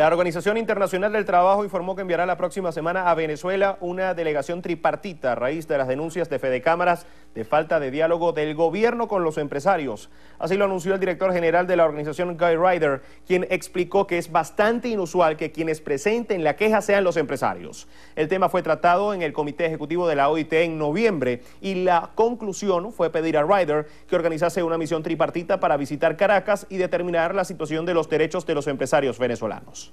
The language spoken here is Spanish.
La Organización Internacional del Trabajo informó que enviará la próxima semana a Venezuela una delegación tripartita a raíz de las denuncias de Fedecámaras de falta de diálogo del gobierno con los empresarios. Así lo anunció el director general de la organización Guy Ryder, quien explicó que es bastante inusual que quienes presenten la queja sean los empresarios. El tema fue tratado en el Comité Ejecutivo de la OIT en noviembre y la conclusión fue pedir a Ryder que organizase una misión tripartita para visitar Caracas y determinar la situación de los derechos de los empresarios venezolanos.